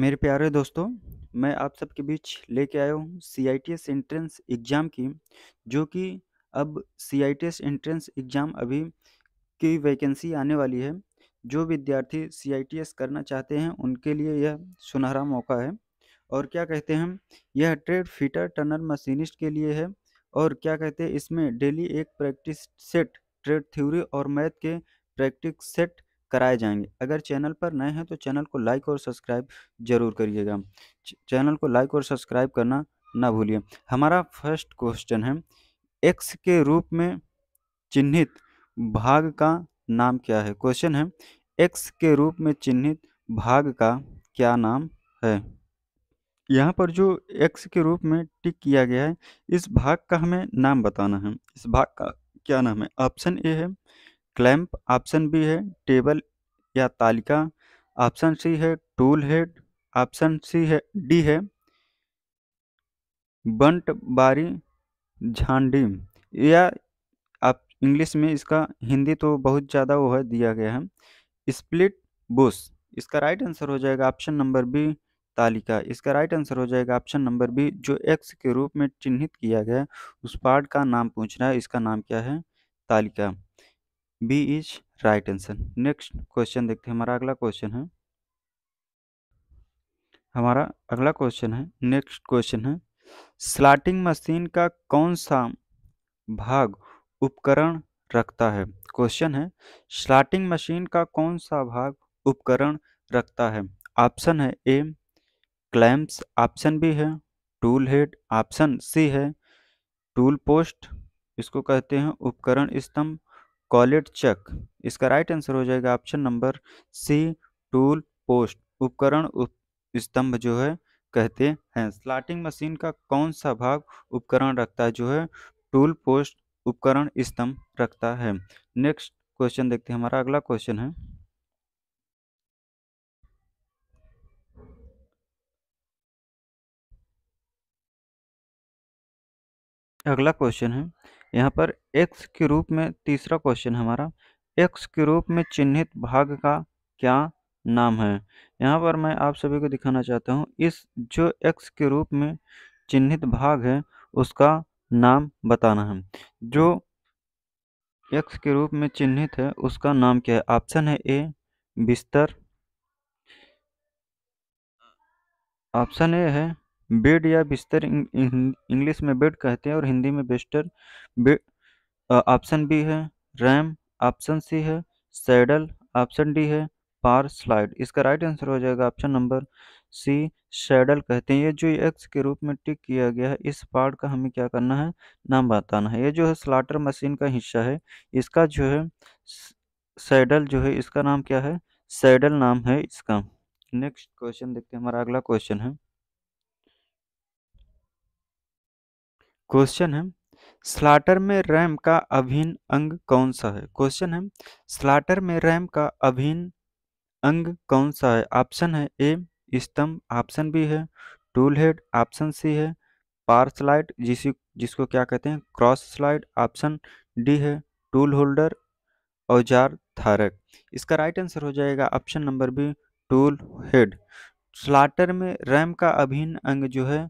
मेरे प्यारे दोस्तों मैं आप सबके बीच लेके आया हूँ C I T S entrance exam की जो कि अब C I T S entrance exam अभी की वैकेंसी आने वाली है जो विद्यार्थी सी आई टी एस करना चाहते हैं उनके लिए यह सुनहरा मौका है और क्या कहते हैं यह ट्रेड फिटर टनल मशीनिस्ट के लिए है और क्या कहते हैं इसमें डेली एक प्रैक्टिस सेट ट्रेड थ्योरी और मैथ के प्रैक्टिस सेट कराए जाएंगे अगर चैनल पर नए हैं तो चैनल को लाइक और सब्सक्राइब जरूर करिएगा चैनल को लाइक और सब्सक्राइब करना ना भूलिए हमारा फर्स्ट क्वेश्चन है एक्स के रूप में चिन्हित भाग का नाम क्या है क्वेश्चन है एक्स के रूप में चिन्हित भाग का क्या नाम है यहाँ पर जो एक्स के रूप में टिक किया गया है इस भाग का हमें नाम बताना है इस भाग का क्या नाम है ऑप्शन ए है क्लैम्प ऑप्शन बी है टेबल या तालिका ऑप्शन सी है टूल हेड ऑप्शन सी है डी है बंट बारी झांडी या आप इंग्लिश में इसका हिंदी तो बहुत ज़्यादा वो है दिया गया है स्प्लिट बुश इसका राइट आंसर हो जाएगा ऑप्शन नंबर बी तालिका इसका राइट आंसर हो जाएगा ऑप्शन नंबर बी जो एक्स के रूप में चिन्हित किया गया उस पार्ट का नाम पूछ रहा है इसका नाम क्या है तालिका B is right answer next question देखते हैं हमारा अगला क्वेश्चन है हमारा अगला क्वेश्चन है नेक्स्ट क्वेश्चन है स्लाटिंग मशीन का कौन सा भाग उपकरण रखता है क्वेश्चन है स्लाटिंग मशीन का कौन सा भाग उपकरण रखता है ऑप्शन है ए क्लैम्प्स ऑप्शन बी है टूल हेड ऑप्शन सी है टूल पोस्ट इसको कहते हैं उपकरण स्तंभ कॉलिट चक इसका राइट आंसर हो जाएगा option number C tool post उपकरण उप स्तंभ जो है कहते हैं स्लाटिंग मशीन का कौन सा भाग उपकरण रखता है जो है टूल पोस्ट उपकरण स्तंभ रखता है नेक्स्ट क्वेश्चन देखते हैं हमारा अगला क्वेश्चन है अगला क्वेश्चन है यहाँ पर एक्स के रूप में तीसरा क्वेश्चन हमारा एक्स के रूप में चिन्हित भाग का क्या नाम है यहाँ पर मैं आप सभी को दिखाना चाहता हूँ इस जो एक्स के रूप में चिन्हित भाग है उसका नाम बताना है जो एक्स के रूप में चिन्हित है उसका नाम क्या है ऑप्शन है ए बिस्तर ऑप्शन ए है बेड या बिस्तर इंग्लिश में बेड कहते हैं और हिंदी में बिस्तर ऑप्शन बी है रैम ऑप्शन सी है सैडल ऑप्शन डी है पार स्लाइड इसका राइट आंसर हो जाएगा ऑप्शन नंबर सी सैडल कहते हैं ये जो एक्स के रूप में टिक किया गया है इस पार्ट का हमें क्या करना है नाम बताना है ये जो है स्लाटर मशीन का हिस्सा है इसका जो है सैडल जो है इसका नाम क्या है सैडल नाम है इसका नेक्स्ट क्वेश्चन देखते हैं हमारा अगला क्वेश्चन है क्वेश्चन है स्लाटर में रैम का अभिन्न अंग कौन सा है क्वेश्चन है स्लाटर में रैम का अभिन्न अंग कौन सा है ऑप्शन है ए स्तंभ ऑप्शन बी है टूल हेड ऑप्शन सी है पार स्लाइड जिस जिसको क्या कहते हैं क्रॉस स्लाइड ऑप्शन डी है टूल होल्डर औजार थारक इसका राइट आंसर हो जाएगा option number B tool head slotter में रैम का अभिन्न अंग जो है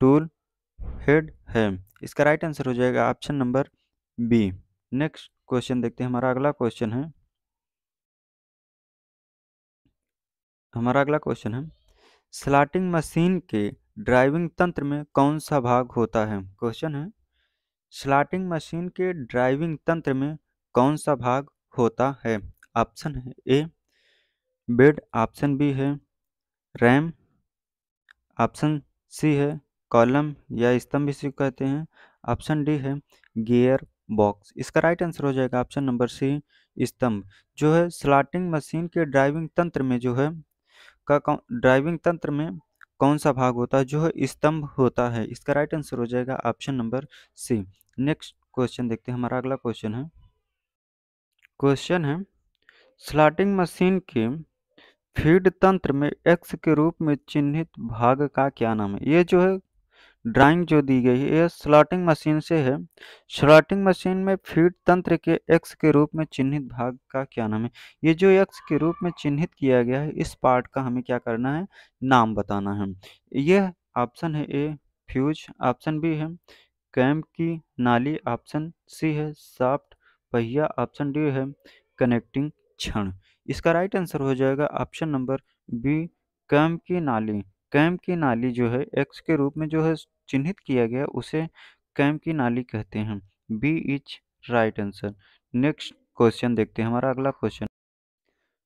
टूल हेड है इसका राइट आंसर हो जाएगा option number B next question देखते हैं हमारा अगला क्वेश्चन है हमारा अगला क्वेश्चन है स्लाटिंग मशीन के ड्राइविंग तंत्र में कौन सा भाग होता है क्वेश्चन है स्लाटिंग मशीन के ड्राइविंग तंत्र में कौन सा भाग होता है ऑप्शन है ए बेड ऑप्शन बी है रैम ऑप्शन सी है कॉलम या स्तंभ इसे कहते हैं ऑप्शन डी है गियर बॉक्स इसका राइट आंसर हो जाएगा ऑप्शन नंबर सी स्तंभ जो है स्लाटिंग मशीन के ड्राइविंग तंत्र में जो है का ड्राइविंग तंत्र में कौन सा भाग होता है जो है स्तंभ होता है इसका राइट आंसर हो जाएगा option number C next question देखते हैं हमारा अगला क्वेश्चन है क्वेश्चन है स्लाटिंग मशीन के फीड तंत्र में एक्स के रूप में चिन्हित भाग का क्या नाम है ये जो है ड्राइंग जो दी गई है यह स्लॉटिंग मशीन से है स्लॉटिंग मशीन में फीड तंत्र के एक्स के रूप में चिन्हित भाग का क्या नाम है ये जो एक्स के रूप में चिन्हित किया गया है इस पार्ट का हमें क्या करना है नाम बताना है यह ऑप्शन है ए फ्यूज ऑप्शन बी है कैम्प की नाली ऑप्शन सी है साफ्ट पहिया ऑप्शन डी है कनेक्टिंग क्षण इसका राइट आंसर हो जाएगा ऑप्शन नंबर बी कैम्प की नाली कैम की नाली जो है एक्स के रूप में जो है चिन्हित किया गया उसे कैम की नाली कहते हैं B is right answer next question देखते हैं हमारा अगला क्वेश्चन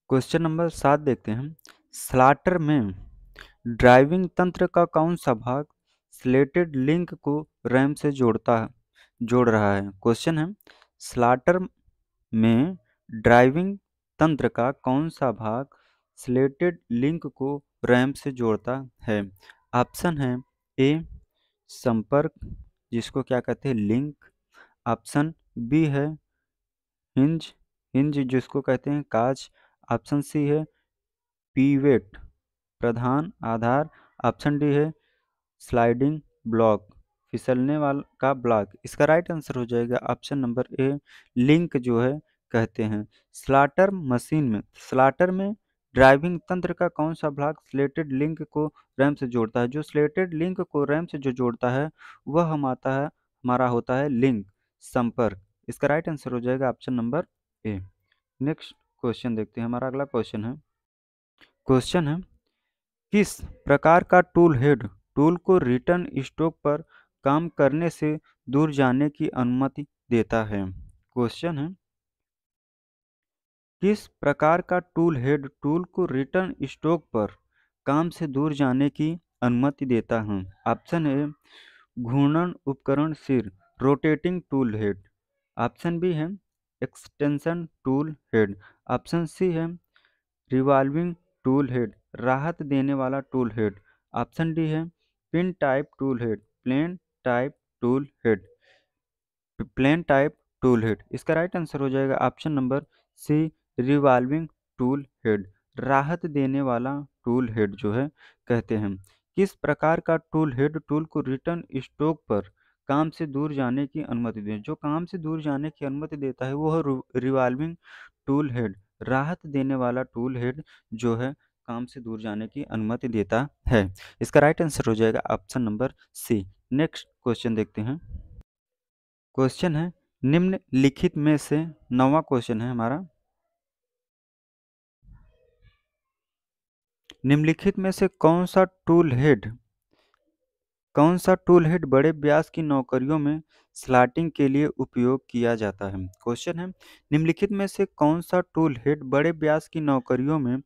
क्वेश्चन नंबर सात देखते हैं स्लाटर में ड्राइविंग तंत्र का कौन सा भाग स्लेटेड लिंक को रैम से जोड़ता है जोड़ रहा है क्वेश्चन है स्लाटर में ड्राइविंग तंत्र का कौन सा भाग स्लेटेड लिंक को रैम से जोड़ता है ऑप्शन है ए संपर्क जिसको क्या कहते हैं लिंक ऑप्शन बी है हिंज हिंज जिसको कहते हैं काज ऑप्शन सी है पीवेट प्रधान आधार ऑप्शन डी है स्लाइडिंग ब्लॉक फिसलने वाला का ब्लॉक इसका राइट आंसर हो जाएगा ऑप्शन नंबर ए लिंक जो है कहते हैं स्लाटर मशीन में स्लाटर में ड्राइविंग तंत्र का कौन सा भाग स्लेटेड लिंक को रैम से जोड़ता है जो स्लेटेड लिंक को रैम से जो जोड़ता है वह हम आता है हमारा होता है लिंक संपर्क इसका राइट आंसर हो जाएगा option number A next question देखते हैं हमारा अगला क्वेश्चन है क्वेश्चन है किस प्रकार का टूल हेड टूल को रिटर्न स्टोक पर काम करने से दूर जाने की अनुमति देता है क्वेश्चन है किस प्रकार का टूल हेड टूल को रिटर्न स्ट्रोक पर काम से दूर जाने की अनुमति देता है ऑप्शन ए घूर्णन उपकरण सिर rotating tool head option B है extension tool head option C है रिवॉल्विंग टूल हेड राहत देने वाला टूल हेड ऑप्शन डी है pin type tool head plain type tool head plain type tool head इसका राइट आंसर हो जाएगा option number C revolving tool head राहत देने वाला टूल हेड जो है कहते हैं किस प्रकार का टूल हेड टूल को रिटर्न स्ट्रोक पर काम से दूर जाने की अनुमति दें जो काम से दूर जाने की अनुमति देता है है रिवाल्विंग टूल हेड राहत देने वाला टूल हेड जो है काम से दूर जाने की अनुमति देता है इसका राइट आंसर हो जाएगा option number C next question देखते हैं क्वेश्चन है निम्नलिखित में से नवा क्वेश्चन है हमारा निम्नलिखित में से कौन सा टूल हेड कौन सा टूल हेड बड़े ब्यास की नौकरियों में स्लाटिंग के लिए उपयोग किया जाता है क्वेश्चन है निम्नलिखित में से कौन सा टूल हेड बड़े ब्यास की नौकरियों में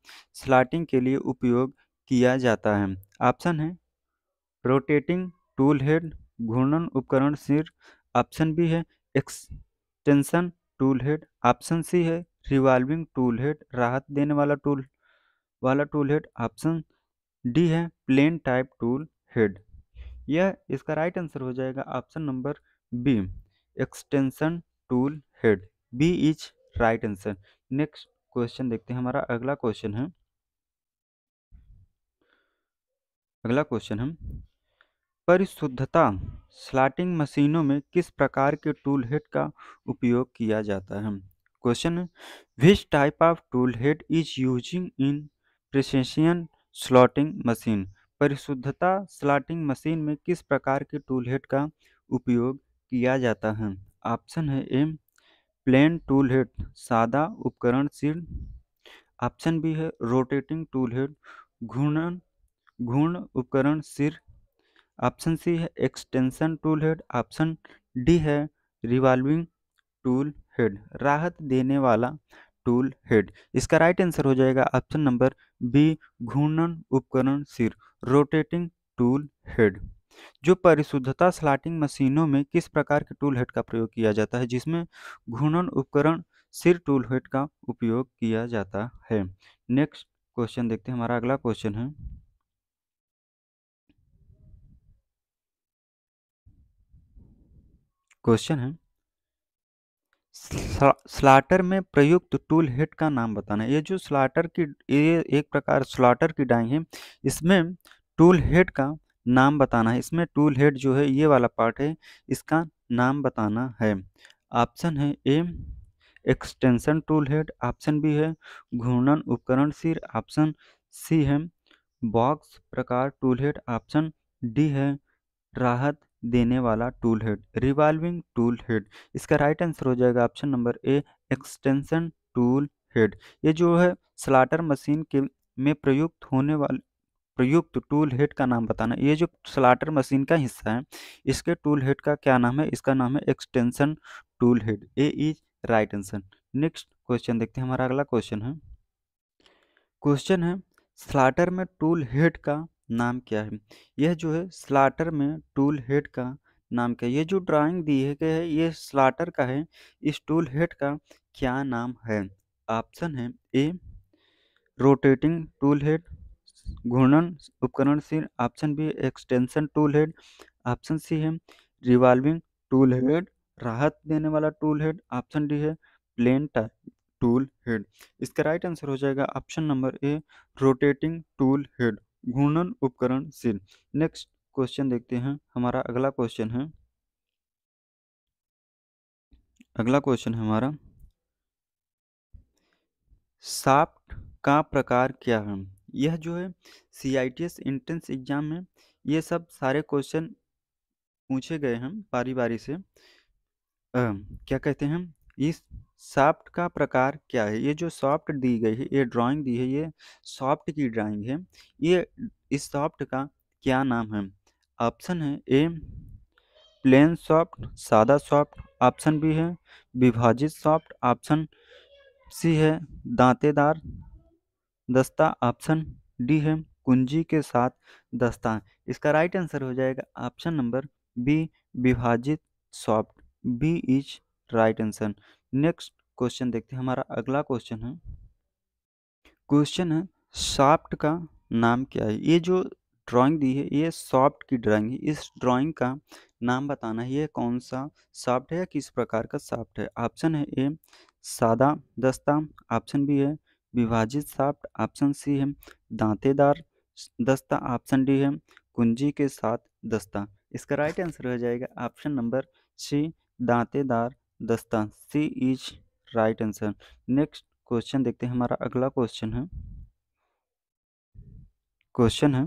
स्लाटिंग के लिए उपयोग किया जाता है ऑप्शन है रोटेटिंग टूल हेड घूर्णन उपकरण सिर ऑप्शन बी है extension tool head option C है रिवाल्विंग टूल हेड राहत देने वाला टूल वाला टूल हेड ऑप्शन डी है प्लेन टाइप टूल हेड यह इसका राइट आंसर हो जाएगा option number B extension tool head B is right answer next question देखते हैं हमारा अगला क्वेश्चन है अगला क्वेश्चन है परिशुद्धता स्लाटिंग मशीनों में किस प्रकार के टूल हेड का उपयोग किया जाता है question which type of tool head is using in precision slotting machine परिशुद्धता स्लॉटिंग मशीन में किस प्रकार के टूल हेड का उपयोग किया जाता है ऑप्शन है ए प्लेन टूल हेड सादा उपकरण सीड ऑप्शन बी है रोटेटिंग टूल हेड घूर्णन घूर्ण उपकरण सिर ऑप्शन सी है extension tool head option D है रिवॉल्विंग टूल हेड राहत देने वाला टूल हेड इसका राइट आंसर हो जाएगा ऑप्शन नंबर बी घूर्णन उपकरण सिर रोटेटिंग टूल हेड जो परिशुद्धता स्लाटिंग मशीनों में किस प्रकार के टूल हेड का प्रयोग किया जाता है जिसमें घूर्णन उपकरण सिर टूल हेड का उपयोग किया जाता है नेक्स्ट क्वेश्चन देखते हैं हमारा अगला क्वेश्चन है क्वेश्चन है स्लाटर में प्रयुक्त टूल हेड का नाम बताना है ये जो स्लाटर की ये एक प्रकार स्लाटर की डाई है इसमें टूल हेड का नाम बताना है इसमें टूल हेड जो है ये वाला पार्ट है इसका नाम बताना है ऑप्शन है A extension tool head option B है घूर्णन उपकरण सिर ऑप्शन सी है बॉक्स प्रकार टूल हेड ऑप्शन डी है राहत देने वाला tool head revolving tool head इसका राइट आंसर हो जाएगा option number A extension tool head ये जो है स्लाटर मशीन के में प्रयुक्त होने वाले प्रयुक्त टूल हेड का नाम बताना ये जो स्लाटर मशीन का हिस्सा है इसके टूल हेड का क्या नाम है इसका नाम है extension tool head A is right answer next question देखते हैं हमारा अगला क्वेश्चन है क्वेश्चन है स्लाटर में टूल हेड का नाम क्या है यह जो है स्लाटर में टूल हेड का नाम क्या ये जो ड्राइंग दी है गया है ये स्लाटर का है इस टूल हेड का क्या नाम है ऑप्शन है ए रोटेटिंग टूल हेड घूर्णन उपकरण सी option B extension tool head option C है रिवॉल्विंग टूल हेड राहत देने वाला टूल हेड ऑप्शन डी है प्लेन टाइप टूल हेड इसका राइट आंसर हो जाएगा option number A rotating tool head घूर्णन उपकरण सिर नेक्स्ट क्वेश्चन देखते हैं हमारा अगला क्वेश्चन है अगला क्वेश्चन है हमारा साफ्ट का प्रकार क्या है यह जो है C I T S entrance exam में ये सब सारे क्वेश्चन पूछे गए हैं बारी बारी से आ, क्या कहते हैं इस सॉफ्ट का प्रकार क्या है ये जो सॉफ्ट दी गई है ये ड्राइंग दी है ये सॉफ्ट की ड्राइंग है ये इस सॉफ्ट का क्या नाम है ऑप्शन है ए प्लेन सॉफ्ट सादा सॉफ्ट ऑप्शन बी है विभाजित सॉफ्ट ऑप्शन सी है दांतेदार दस्ता ऑप्शन डी है कुंजी के साथ दस्ता इसका राइट आंसर हो जाएगा ऑप्शन नंबर बी विभाजित shaft B is right answer next question देखते हैं हमारा अगला क्वेश्चन है क्वेश्चन है सॉफ्ट का नाम क्या है ये जो ड्राइंग दी है ये सॉफ्ट की ड्राइंग है इस ड्राइंग का नाम बताना है ये कौन सा सॉफ्ट है या किस प्रकार का सॉफ्ट है ऑप्शन है ए सादा दस्ता ऑप्शन बी है विभाजित साफ्ट ऑप्शन सी है दांतेदार दस्ता ऑप्शन डी है कुंजी के साथ दस्ता इसका राइट आंसर हो जाएगा ऑप्शन नंबर सी दांतेदार दस्तान C is right answer next question देखते हैं हमारा अगला क्वेश्चन है क्वेश्चन है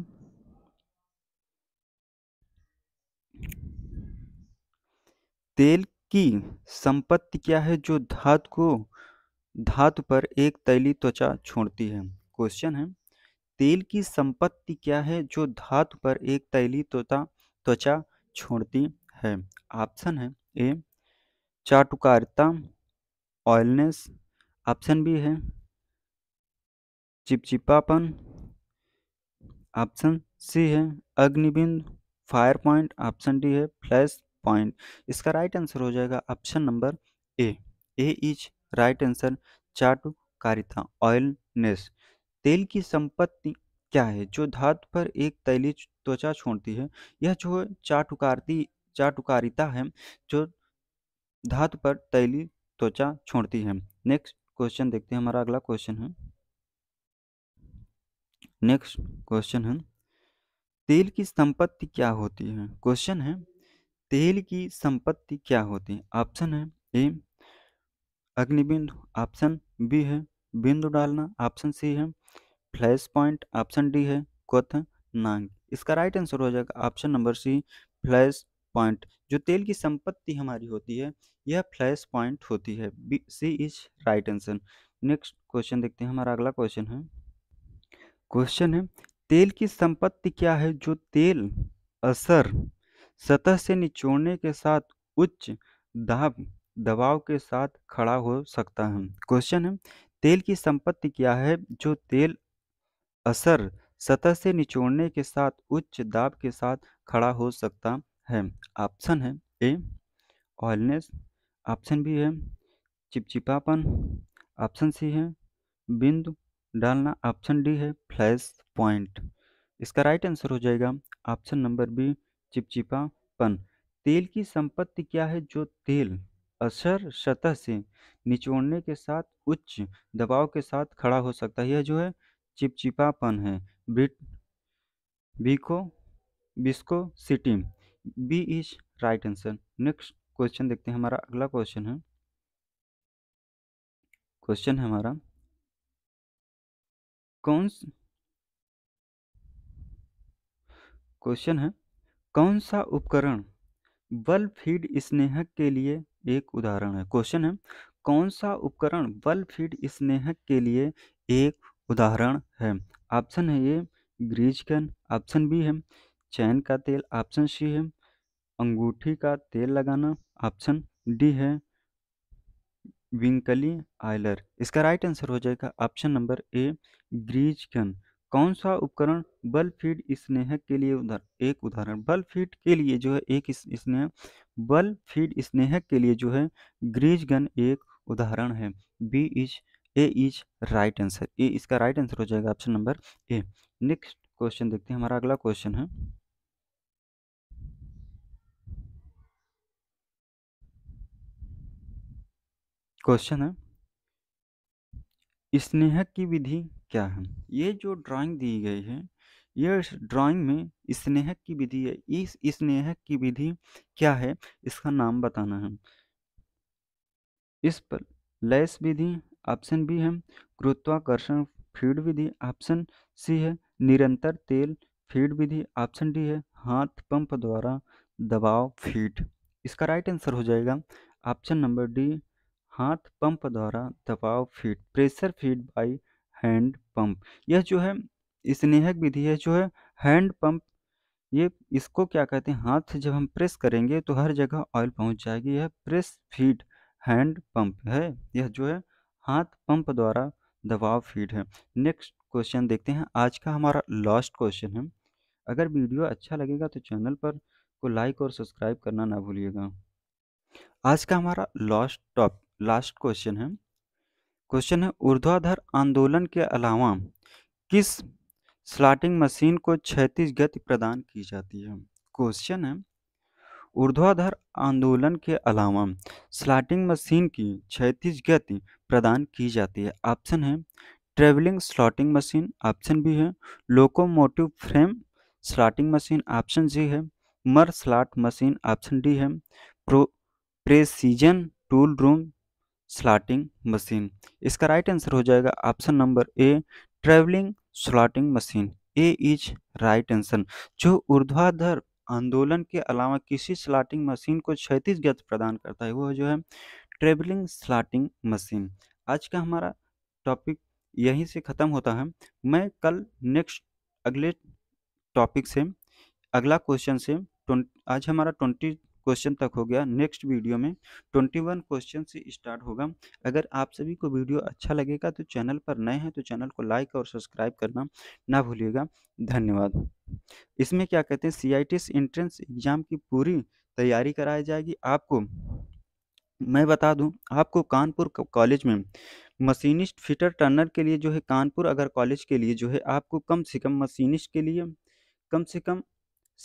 तेल की संपत्ति क्या है जो धातु को धातु पर एक तैली त्वचा छोड़ती है क्वेश्चन है तेल की संपत्ति क्या है जो धातु पर एक तैली त्वचा त्वचा छोड़ती है ऑप्शन है ए चाटुकारिता ऑयलनेस ऑप्शन बी है चिपचिपापन ऑप्शन सी है अग्निबिंद फायर पॉइंट ऑप्शन डी है फ्लैश पॉइंट इसका राइट आंसर हो जाएगा option number A A is right answer चाटुकारिता ऑयलनेस तेल की संपत्ति क्या है जो धातु पर एक तैली त्वचा छोड़ती है यह जो चाटुकारती चाटुकारिता है जो धातु पर तैली त्वचा छोड़ती है नेक्स्ट क्वेश्चन देखते हैं हमारा अगला क्वेश्चन है नेक्स्ट क्वेश्चन है तेल की संपत्ति क्या होती है क्वेश्चन है तेल की संपत्ति क्या होती है ऑप्शन है ए अग्निबिंदु ऑप्शन बी है बिंदु डालना ऑप्शन सी है फ्लैश पॉइंट ऑप्शन डी है क्वथ नांग इसका राइट आंसर हो जाएगा option number C flash point जो तेल की संपत्ति हमारी होती है यह फ्लैश पॉइंट होती है B C is right answer next question देखते हैं हमारा अगला क्वेश्चन है क्वेश्चन है तेल की संपत्ति क्या है जो तेल असर सतह से निचोड़ने के साथ उच्च दाब दबाव के साथ खड़ा हो सकता है क्वेश्चन है तेल की संपत्ति क्या है जो तेल असर सतह से निचोड़ने के साथ उच्च दाब के साथ खड़ा हो सकता है ऑप्शन है ए ऑयलनेस ऑप्शन बी है चिपचिपापन ऑप्शन सी है बिंदु डालना ऑप्शन डी है फ्लैश पॉइंट इसका राइट आंसर हो जाएगा ऑप्शन नंबर बी चिपचिपापन तेल की संपत्ति क्या है जो तेल असर सतह से निचोड़ने के साथ उच्च दबाव के साथ खड़ा हो सकता है यह जो है चिपचिपापन है ब्रिट बीको viscosity B is right answer next question देखते हैं हमारा अगला क्वेश्चन है क्वेश्चन है हमारा कौन क्वेश्चन है कौन सा उपकरण बल्ब फीड स्नेहक के लिए एक उदाहरण है क्वेश्चन है कौन सा उपकरण बल्ब फीड स्नेहक के लिए एक उदाहरण है ऑप्शन है ये ग्रीज कैन ऑप्शन बी है चैन का तेल ऑप्शन सी है अंगूठी का तेल लगाना ऑप्शन डी है विंकली आयलर इसका राइट आंसर हो जाएगा option number A grease gun कौन सा उपकरण बल फीड स्नेहक के लिए उदाहरण एक उदाहरण बल फीड के लिए जो है एक स्नेह बल फीड स्नेहक के लिए जो है ग्रीज गन एक उदाहरण है B is A is right answer A इसका राइट आंसर हो जाएगा option number A next question देखते हैं हमारा अगला क्वेश्चन है क्वेश्चन है स्नेहक की विधि क्या है ये जो ड्राइंग दी गई है ये ड्राइंग में स्नेहक की विधि है इस स्नेहक की विधि क्या है इसका नाम बताना है इस पर लेस विधि ऑप्शन बी है गुरुत्वाकर्षण फीड विधि ऑप्शन सी है निरंतर तेल फीड विधि ऑप्शन डी है हाथ पंप द्वारा दबाव फीड इसका राइट आंसर हो जाएगा ऑप्शन नंबर डी हाथ पंप द्वारा दबाव feed pressure feed by hand pump यह जो है स्नेहक विधि है जो है हैंड पंप ये इसको क्या कहते हैं हाथ जब हम प्रेस करेंगे तो हर जगह ऑयल पहुंच जाएगी यह प्रेस फीड हैंड पंप है यह जो है हाथ पंप द्वारा दबाव फीड है नेक्स्ट क्वेश्चन देखते हैं आज का हमारा लास्ट क्वेश्चन है अगर वीडियो अच्छा लगेगा तो चैनल पर को लाइक और सब्सक्राइब करना ना भूलिएगा आज का हमारा लास्ट टॉप लास्ट क्वेश्चन है क्वेश्चन है ऊर्ध्वाधर आंदोलन के अलावा किस स्लाटिंग मशीन को क्षैतिज गति प्रदान की जाती है क्वेश्चन है ऊर्ध्वाधर आंदोलन के अलावा स्लाटिंग मशीन की क्षैतिज गति प्रदान की जाती है ऑप्शन है travelling slotting machine option B है locomotive frame slotting machine option C है मर स्लाट मशीन ऑप्शन डी है pro precision tool room slotting machine इसका राइट आंसर हो जाएगा option number A travelling slotting machine A is right answer जो ऊर्ध्वाधर आंदोलन के अलावा किसी स्लाटिंग मशीन को क्षैतिज गति प्रदान करता है वो जो है ट्रेवलिंग स्लाटिंग मशीन आज का हमारा टॉपिक यहीं से ख़त्म होता है मैं कल नेक्स्ट अगले टॉपिक से अगला क्वेश्चन से आज हमारा ट्वेंटी क्वेश्चन तक हो गया नेक्स्ट वीडियो में ट्वेंटी वन क्वेश्चन से स्टार्ट होगा अगर आप सभी को वीडियो अच्छा लगेगा तो चैनल पर नए हैं तो चैनल को लाइक और सब्सक्राइब करना ना भूलिएगा धन्यवाद इसमें क्या कहते हैं सी आई एंट्रेंस एग्जाम की पूरी तैयारी कराई जाएगी आपको मैं बता दूं आपको कानपुर कॉलेज में मशीनिस्ट फिटर टर्नर के लिए जो है कानपुर अगर कॉलेज के लिए जो है आपको कम से कम मशीनिस्ट के लिए कम से कम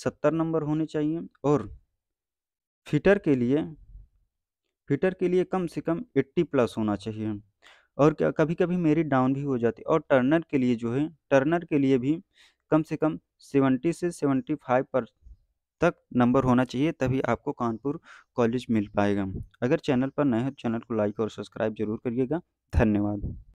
सत्तर नंबर होने चाहिए और फिटर के लिए फिटर के लिए कम से कम 80 प्लस होना चाहिए और क्या कभी कभी मेरी डाउन भी हो जाती है और टर्नर के लिए जो है टर्नर के लिए भी कम से कम 70 से 75 पर तक नंबर होना चाहिए तभी आपको कानपुर कॉलेज मिल पाएगा अगर चैनल पर नए हो तो चैनल को लाइक और सब्सक्राइब जरूर करिएगा धन्यवाद